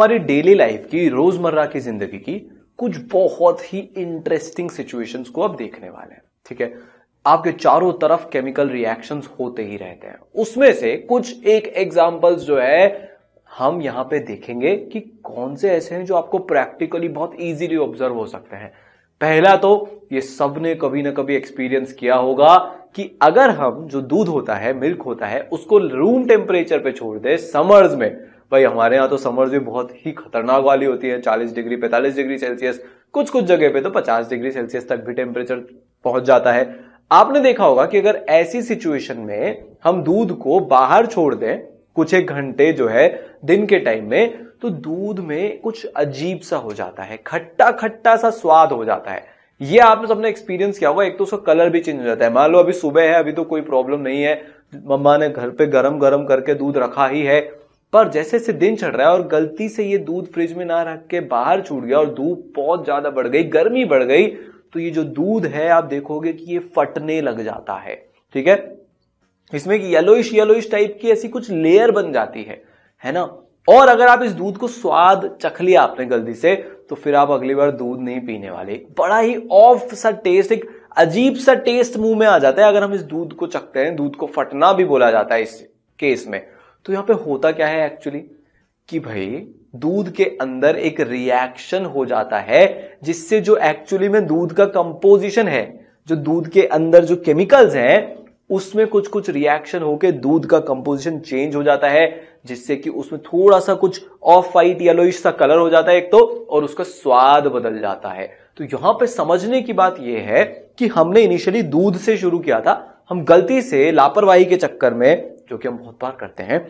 हमारी daily life की रोजमर्रा की जिंदगी की कुछ बहुत ही इंटरेस्टिंग सिचुएशंस को अब देखने वाले हैं ठीक है आपके चारों तरफ केमिकल रिएक्शंस होते ही रहते हैं उसमें से कुछ एक एग्जांपल्स जो है हम यहां पे देखेंगे कि कौन से ऐसे हैं जो आपको प्रैक्टिकली बहुत इजीली ऑब्जर्व हो सकते हैं पहला तो ये सब ने कभी ना कभी एक्सपीरियंस किया होगा कि अगर हम जो दूध होता है मिल्क होता है उसको रूम टेम्परेचर पे छोड़ दे समर्स में भाई हमारे यहाँ तो समर भी बहुत ही खतरनाक वाली होती है चालीस डिग्री पैंतालीस डिग्री सेल्सियस कुछ कुछ जगह पे तो पचास डिग्री सेल्सियस तक भी टेम्परेचर पहुंच जाता है आपने देखा होगा कि अगर ऐसी सिचुएशन में हम दूध को बाहर छोड़ दें कुछ एक घंटे जो है दिन के टाइम में तो दूध में कुछ अजीब सा हो जाता है खट्टा खट्टा सा स्वाद हो जाता है ये आपने सबने एक्सपीरियंस किया होगा एक तो उसका कलर भी चेंज हो जाता है मान लो अभी सुबह है अभी तो कोई प्रॉब्लम नहीं है मम्मा ने घर पे गरम गरम करके दूध रखा ही है पर जैसे जैसे दिन चढ़ रहा है और गलती से ये दूध फ्रिज में ना रख के बाहर छूट गया और धूप बहुत ज्यादा बढ़ गई गर्मी बढ़ गई तो ये जो दूध है आप देखोगे कि ये फटने लग जाता है ठीक है इसमें कि येलोइश येलोइश टाइप की ऐसी कुछ लेयर बन जाती है है ना और अगर आप इस दूध को स्वाद चख लिया आपने गलती से तो फिर आप अगली बार दूध नहीं पीने वाले बड़ा ही ऑफ सा टेस्ट एक अजीब सा टेस्ट मुंह में आ जाता है अगर हम इस दूध को चखते हैं दूध को फटना भी बोला जाता है इस केस में तो यहां पे होता क्या है एक्चुअली कि भाई दूध के अंदर एक रिएक्शन हो जाता है जिससे जो एक्चुअली में दूध का कंपोजिशन है जो दूध के अंदर जो केमिकल्स हैं उसमें कुछ कुछ रिएक्शन होके दूध का कंपोजिशन चेंज हो जाता है जिससे कि उसमें थोड़ा सा कुछ ऑफ वाइट येलो सा कलर हो जाता है एक तो और उसका स्वाद बदल जाता है तो यहां पे समझने की बात यह है कि हमने इनिशियली दूध से शुरू किया था हम गलती से लापरवाही के चक्कर में जो कि हम बहुत बार करते हैं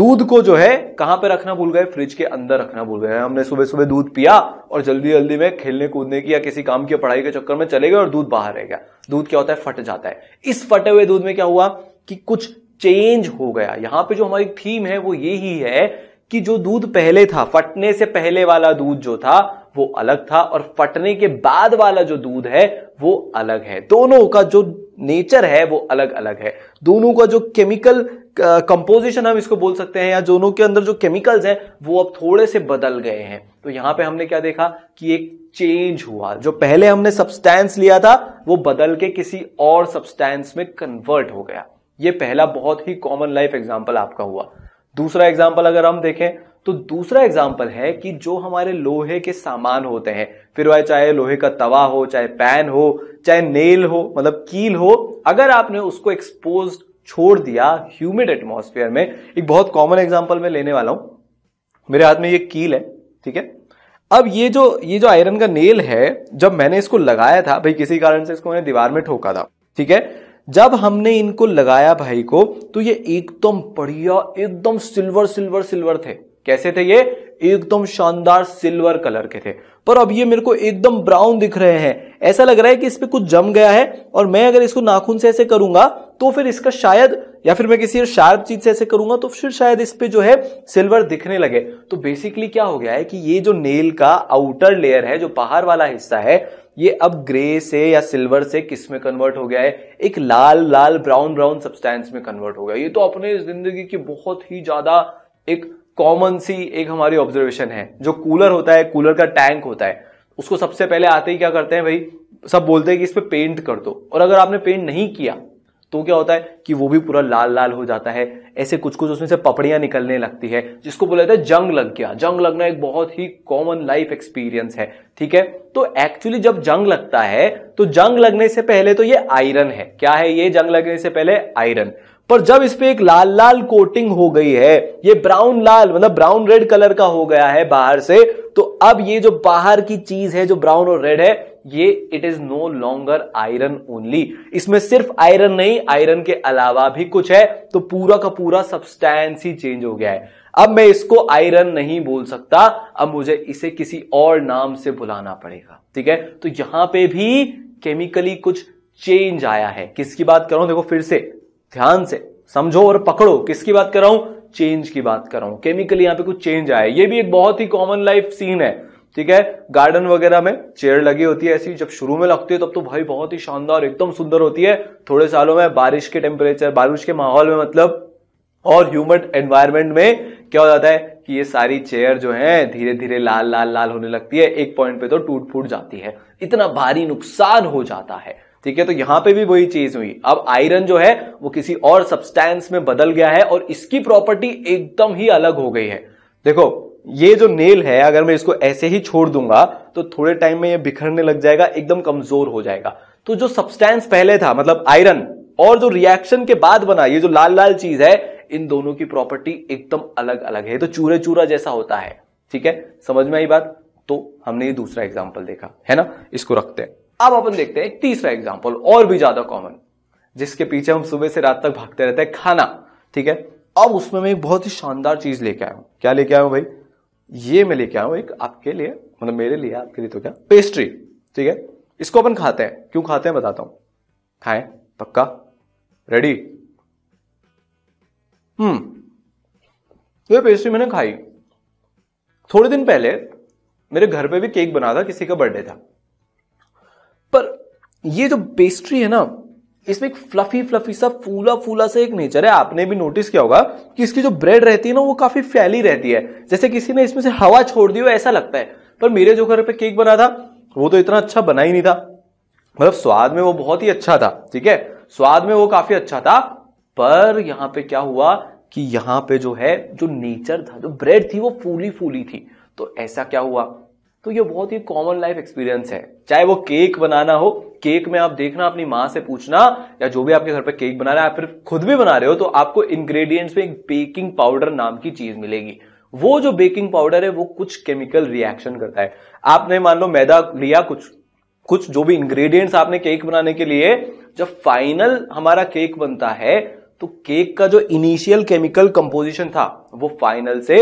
दूध को जो है कहां पे रखना भूल गए फ्रिज के अंदर रखना भूल गए हमने सुबह सुबह दूध पिया और जल्दी जल्दी में खेलने कूदने की या किसी काम की पढ़ाई के चक्कर में चले गए और दूध बाहर रह गया दूध क्या होता है फट जाता है इस फटे हुए दूध में क्या हुआ कि कुछ चेंज हो गया यहां पे जो हमारी थीम है वो ये ही है कि जो दूध पहले था फटने से पहले वाला दूध जो था वो अलग था और फटने के बाद वाला जो दूध है वो अलग है दोनों का जो नेचर है वो अलग अलग है दोनों का जो केमिकल कंपोजिशन हम इसको बोल सकते हैं या दोनों के अंदर जो केमिकल्स हैं वो अब थोड़े से बदल गए हैं तो यहां पे हमने क्या देखा कि एक चेंज हुआ जो पहले हमने सब्सटेंस लिया था वो बदल के किसी और सब्सटेंस में कन्वर्ट हो गया ये पहला बहुत ही कॉमन लाइफ एग्जाम्पल आपका हुआ दूसरा एग्जाम्पल अगर हम देखें तो दूसरा एग्जाम्पल है कि जो हमारे लोहे के सामान होते हैं फिर वह चाहे लोहे का तवा हो चाहे पैन हो चाहे नेल हो मतलब कील हो अगर आपने उसको एक्सपोज छोड़ दिया ह्यूमिड एटमोस्फेयर में एक बहुत कॉमन एग्जाम्पल मैं लेने वाला हूं मेरे हाथ में ये कील है ठीक है अब ये जो ये जो आयरन का नेल है जब मैंने इसको लगाया था भाई किसी कारण से इसको मैंने दीवार में ठोका था ठीक है जब हमने इनको लगाया भाई को तो ये एकदम बढ़िया एकदम सिल्वर सिल्वर सिल्वर थे कैसे थे ये एकदम शानदार सिल्वर कलर के थे पर अब ये मेरे को एकदम ब्राउन दिख रहे हैं ऐसा लग रहा है कि इस पर कुछ जम गया है और मैं अगर इसको नाखून से ऐसे करूंगा तो फिर इसका शायद या फिर मैं किसी शार्प चीज से ऐसे करूंगा तो फिर शायद इस पर जो है सिल्वर दिखने लगे तो बेसिकली क्या हो गया है कि ये जो नेल का आउटर लेयर है जो बाहर वाला हिस्सा है ये अब ग्रे से या सिल्वर से किस में कन्वर्ट हो गया है एक लाल लाल ब्राउन ब्राउन सब्सटेंस में कन्वर्ट हो गया ये तो अपने जिंदगी की बहुत ही ज्यादा एक कॉमन सी एक हमारी ऑब्जर्वेशन है जो कूलर होता है कूलर का टैंक होता है उसको सबसे पहले आते ही क्या करते हैं भाई सब बोलते हैं कि इस पर पेंट कर दो और अगर आपने पेंट नहीं किया तो क्या होता है कि वो भी पूरा लाल लाल हो जाता है ऐसे कुछ कुछ उसमें से पपड़ियां निकलने लगती है जिसको बोला जाता है जंग लग गया जंग लगना एक बहुत ही कॉमन लाइफ एक्सपीरियंस है ठीक है तो एक्चुअली जब जंग लगता है तो जंग लगने से पहले तो ये आयरन है क्या है ये जंग लगने से पहले आयरन पर जब इस पे एक लाल लाल कोटिंग हो गई है ये ब्राउन लाल मतलब ब्राउन रेड कलर का हो गया है बाहर से तो अब ये जो बाहर की चीज है जो ब्राउन और रेड है ये it is no longer iron only इसमें सिर्फ आयरन नहीं आयरन के अलावा भी कुछ है तो पूरा का पूरा सब्सटैंस ही चेंज हो गया है अब मैं इसको आयरन नहीं बोल सकता अब मुझे इसे किसी और नाम से बुलाना पड़ेगा ठीक है तो यहां पे भी केमिकली कुछ चेंज आया है किसकी बात करो देखो फिर से ध्यान से समझो और पकड़ो किसकी बात कर रहा हूं चेंज की बात कर रहा हूं केमिकली यहां पे कुछ चेंज आया ये भी एक बहुत ही कॉमन लाइफ सीन है ठीक है गार्डन वगैरह में चेयर लगी होती है ऐसी जब शुरू में लगती है तब तो भाई बहुत ही शानदार एकदम सुंदर होती है थोड़े सालों में बारिश के टेम्परेचर बारिश के माहौल में मतलब और ह्यूमड एनवायरमेंट में क्या हो जाता है कि ये सारी चेयर जो है धीरे धीरे लाल लाल लाल होने लगती है एक पॉइंट पे तो टूट फूट जाती है इतना भारी नुकसान हो जाता है ठीक है तो यहां पे भी वही चीज हुई अब आयरन जो है वो किसी और सब्सटेंस में बदल गया है और इसकी प्रॉपर्टी एकदम ही अलग हो गई है देखो ये जो नेल है अगर मैं इसको ऐसे ही छोड़ दूंगा तो थोड़े टाइम में ये बिखरने लग जाएगा एकदम कमजोर हो जाएगा तो जो सब्सटेंस पहले था मतलब आयरन और जो रिएक्शन के बाद बना ये जो लाल लाल चीज है इन दोनों की प्रॉपर्टी एकदम अलग अलग है तो चूरे चूरा जैसा होता है ठीक है समझ में आई बात तो हमने ये दूसरा एग्जाम्पल देखा है ना इसको रखते हैं अब अपन देखते हैं तीसरा एग्जाम्पल और भी ज्यादा कॉमन जिसके पीछे हम सुबह से रात तक भागते रहते हैं खाना ठीक है अब उसमें मैं एक बहुत ही शानदार चीज लेके आया हूं क्या लेके आया हूं भाई ये मैं लेके आया हूं एक आपके लिए मतलब मेरे लिए आपके लिए तो क्या पेस्ट्री ठीक है इसको अपन खाते हैं क्यों खाते हैं बताता हूं खाएं पक्का रेडी हम्म ये पेस्ट्री मैंने खाई थोड़े दिन पहले मेरे घर पे भी केक बना था किसी का बर्थडे था पर ये जो पेस्ट्री है ना इसमें एक फ्लफी फ्लफी सा फूला फूला सा एक नेचर है आपने भी नोटिस किया होगा कि इसकी जो ब्रेड रहती है ना वो काफी फैली रहती है जैसे किसी ने इसमें से हवा छोड़ दी हो ऐसा लगता है पर मेरे जो घर पे केक बना था वो तो इतना अच्छा बना ही नहीं था मतलब स्वाद में वो बहुत ही अच्छा था ठीक है स्वाद में वो काफी अच्छा था पर यहां पे क्या हुआ कि यहां पे जो है जो नेचर था जो ब्रेड थी वो फूली फूली थी तो ऐसा क्या हुआ तो ये बहुत ही कॉमन लाइफ एक्सपीरियंस है चाहे वो केक बनाना हो केक में आप देखना अपनी माँ से पूछना या जो भी आपके घर पर केक बना रहे हैं आप फिर खुद भी बना रहे हो तो आपको इंग्रेडिएंट्स में एक बेकिंग पाउडर नाम की चीज मिलेगी वो जो बेकिंग पाउडर है वो कुछ केमिकल रिएक्शन करता है आपने मान लो मैदा लिया कुछ कुछ जो भी इंग्रेडिएंट्स आपने केक बनाने के लिए जब फाइनल हमारा केक बनता है तो केक का जो इनिशियल केमिकल कंपोजिशन था वो फाइनल से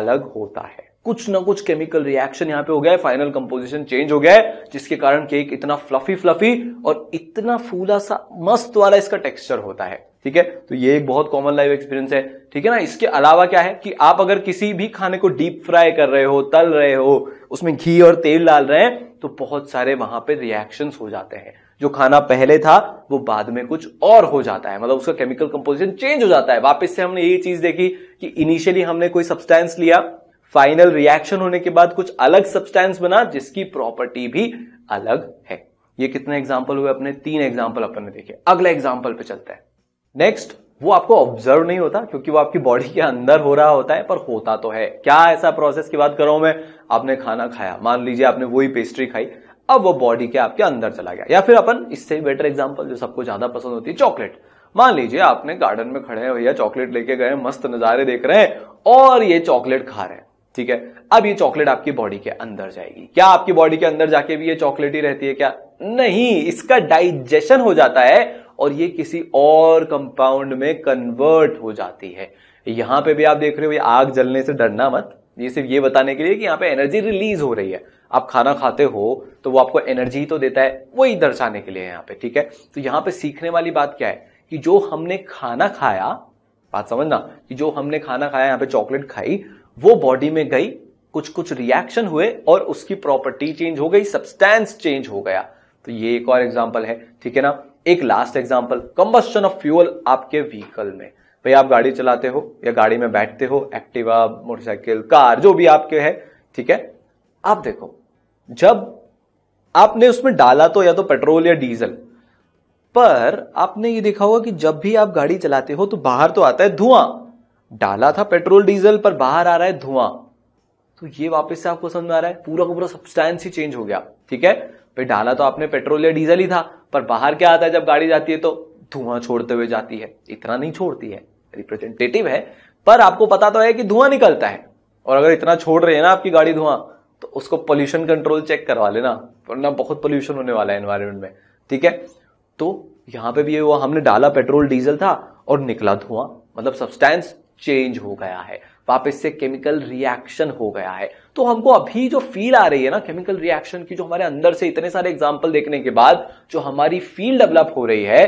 अलग होता है कुछ ना कुछ केमिकल रिएक्शन यहाँ पे हो गया है फाइनल कंपोजिशन चेंज हो गया है जिसके कारण केक इतना फ्लफी फ्लफी और इतना फूला सा मस्त वाला इसका टेक्सचर होता है ठीक है तो ये एक बहुत कॉमन लाइफ एक्सपीरियंस है ठीक है ना इसके अलावा क्या है कि आप अगर किसी भी खाने को डीप फ्राई कर रहे हो तल रहे हो उसमें घी और तेल डाल रहे हैं तो बहुत सारे वहां पे रिएक्शंस हो जाते हैं जो खाना पहले था वो बाद में कुछ और हो जाता है मतलब उसका केमिकल कंपोजिशन चेंज हो जाता है वापस से हमने ये चीज देखी कि इनिशियली हमने कोई सब्सटेंस लिया फाइनल रिएक्शन होने के बाद कुछ अलग सब्सटेंस बना जिसकी प्रॉपर्टी भी अलग है ये कितने एग्जाम्पल हुए अपने तीन एग्जाम्पल अपन ने देखे अगला एग्जाम्पल पे चलता है नेक्स्ट वो आपको ऑब्जर्व नहीं होता क्योंकि वो आपकी बॉडी के अंदर हो रहा होता है पर होता तो है क्या ऐसा प्रोसेस की बात कर रहा हूं मैं आपने खाना खाया मान लीजिए आपने वही पेस्ट्री खाई अब वो बॉडी के आपके अंदर चला गया या फिर अपन इससे बेटर एग्जाम्पल जो सबको ज्यादा पसंद होती है चॉकलेट मान लीजिए आपने गार्डन में खड़े हैं भैया चॉकलेट लेके गए मस्त नजारे देख रहे हैं और ये चॉकलेट खा रहे हैं ठीक है अब ये चॉकलेट आपकी बॉडी के अंदर जाएगी क्या आपकी बॉडी के अंदर जाके भी ये चॉकलेट ही रहती है क्या नहीं इसका डाइजेशन हो जाता है और ये किसी और कंपाउंड में कन्वर्ट हो जाती है यहां पे भी आप देख रहे हो ये आग जलने से डरना मत ये सिर्फ ये बताने के लिए कि यहां पे एनर्जी रिलीज हो रही है आप खाना खाते हो तो वो आपको एनर्जी तो देता है वही दर्शाने के लिए यहाँ पे ठीक है तो यहां पे सीखने वाली बात क्या है कि जो हमने खाना खाया बात समझना कि जो हमने खाना खाया यहां पे चॉकलेट खाई वो बॉडी में गई कुछ कुछ रिएक्शन हुए और उसकी प्रॉपर्टी चेंज हो गई सब्सटेंस चेंज हो गया तो ये एक और एग्जाम्पल है ठीक है ना एक last example combustion of fuel आपके व्हीकल में भाई आप गाड़ी चलाते हो या गाड़ी में बैठते हो एक्टिवा मोटरसाइकिल कार जो भी आपके है ठीक है आप देखो जब आपने उसमें डाला तो या तो पेट्रोल या डीजल पर आपने ये देखा होगा कि जब भी आप गाड़ी चलाते हो तो बाहर तो आता है धुआं डाला था पेट्रोल डीजल पर बाहर आ रहा है धुआं तो ये वापस से आपको समझ में आ रहा है पूरा का पूरा सब्सटेंस ही चेंज हो गया ठीक है भाई डाला तो आपने पेट्रोल या डीजल ही था पर बाहर क्या आता है जब गाड़ी जाती है तो धुआं छोड़ते हुए जाती है इतना नहीं छोड़ती है रिप्रेजेंटेटिव है पर आपको पता तो है कि धुआं निकलता है और अगर इतना छोड़ रहे हैं ना आपकी गाड़ी धुआं तो उसको पोल्यूशन कंट्रोल चेक करवा लेना वरना बहुत पोल्यूशन होने वाला है एनवायरमेंट में ठीक है तो यहां पे भी हुआ हमने डाला पेट्रोल डीजल था और निकला धुआं मतलब सब्सटेंस चेंज हो गया है वापस से केमिकल रिएक्शन हो गया है तो हमको अभी जो फील आ रही है ना केमिकल रिएक्शन की जो हमारे अंदर से इतने सारे एग्जाम्पल देखने के बाद जो हमारी फील डेवलप हो रही है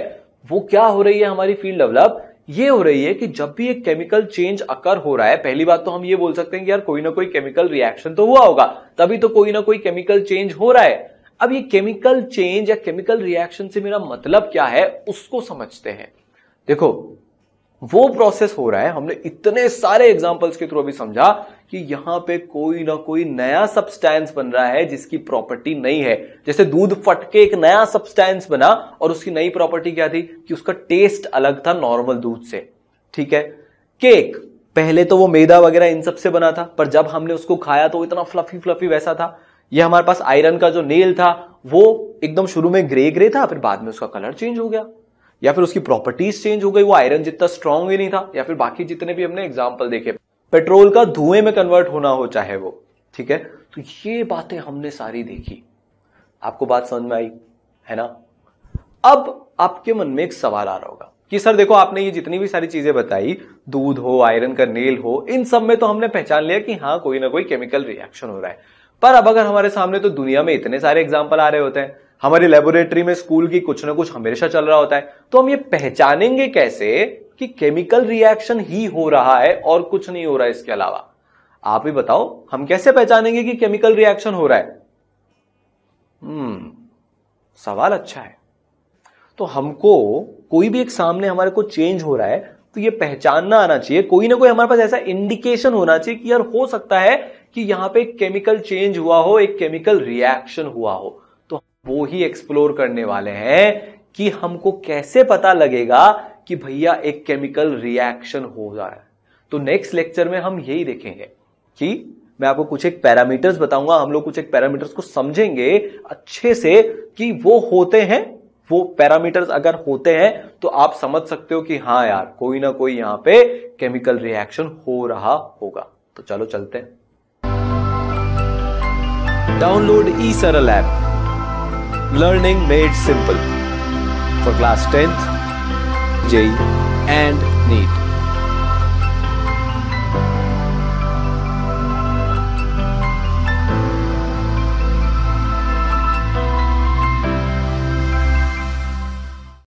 वो क्या हो रही है हमारी फील डेवलप ये हो रही है कि जब भी एक केमिकल चेंज अकर हो रहा है पहली बात तो हम ये बोल सकते हैं कि यार कोई ना कोई केमिकल रिएक्शन तो हुआ होगा तभी तो कोई ना कोई केमिकल चेंज हो रहा है अब ये केमिकल चेंज या केमिकल रिएक्शन से मेरा मतलब क्या है उसको समझते हैं देखो वो प्रोसेस हो रहा है हमने इतने सारे एग्जाम्पल्स के थ्रू अभी समझा कि यहां पे कोई ना कोई नया सब्सटेंस बन रहा है जिसकी प्रॉपर्टी नहीं है जैसे दूध फटके एक नया सब्सटेंस बना और उसकी नई प्रॉपर्टी क्या थी कि उसका टेस्ट अलग था नॉर्मल दूध से ठीक है केक पहले तो वो मैदा वगैरह इन सबसे बना था पर जब हमने उसको खाया तो इतना फ्लफी फ्लफी वैसा था यह हमारे पास आयरन का जो नेल था वो एकदम शुरू में ग्रे ग्रे था फिर बाद में उसका कलर चेंज हो गया या फिर उसकी प्रॉपर्टीज चेंज हो गई वो आयरन जितना स्ट्रांग ही नहीं था या फिर बाकी जितने भी हमने एग्जाम्पल देखे पेट्रोल का धुएं में कन्वर्ट होना हो चाहे वो ठीक है तो ये बातें हमने सारी देखी आपको बात समझ में आई है ना अब आपके मन में एक सवाल आ रहा होगा कि सर देखो आपने ये जितनी भी सारी चीजें बताई दूध हो आयरन का नेल हो इन सब में तो हमने पहचान लिया कि हाँ कोई ना कोई केमिकल रिएक्शन हो रहा है पर अब अगर हमारे सामने तो दुनिया में इतने सारे एग्जाम्पल आ रहे होते हैं हमारी लेबोरेटरी में स्कूल की कुछ ना कुछ हमेशा चल रहा होता है तो हम ये पहचानेंगे कैसे कि केमिकल रिएक्शन ही हो रहा है और कुछ नहीं हो रहा है इसके अलावा आप ही बताओ हम कैसे पहचानेंगे कि केमिकल रिएक्शन हो रहा है हम्म सवाल अच्छा है तो हमको कोई भी एक सामने हमारे को चेंज हो रहा है तो ये पहचानना आना चाहिए कोई ना कोई हमारे पास ऐसा इंडिकेशन होना चाहिए कि यार हो सकता है कि यहां पे केमिकल चेंज हुआ हो एक केमिकल रिएक्शन हुआ हो वो ही एक्सप्लोर करने वाले हैं कि हमको कैसे पता लगेगा कि भैया एक केमिकल रिएक्शन हो रहा है तो नेक्स्ट लेक्चर में हम यही देखेंगे कि मैं आपको कुछ एक पैरामीटर्स बताऊंगा हम लोग कुछ एक पैरामीटर्स को समझेंगे अच्छे से कि वो होते हैं वो पैरामीटर्स अगर होते हैं तो आप समझ सकते हो कि हाँ यार कोई ना कोई यहां पे केमिकल रिएक्शन हो रहा होगा तो चलो चलते हैं download eSaral app Learning Made Simple for class 10th, J and NEET.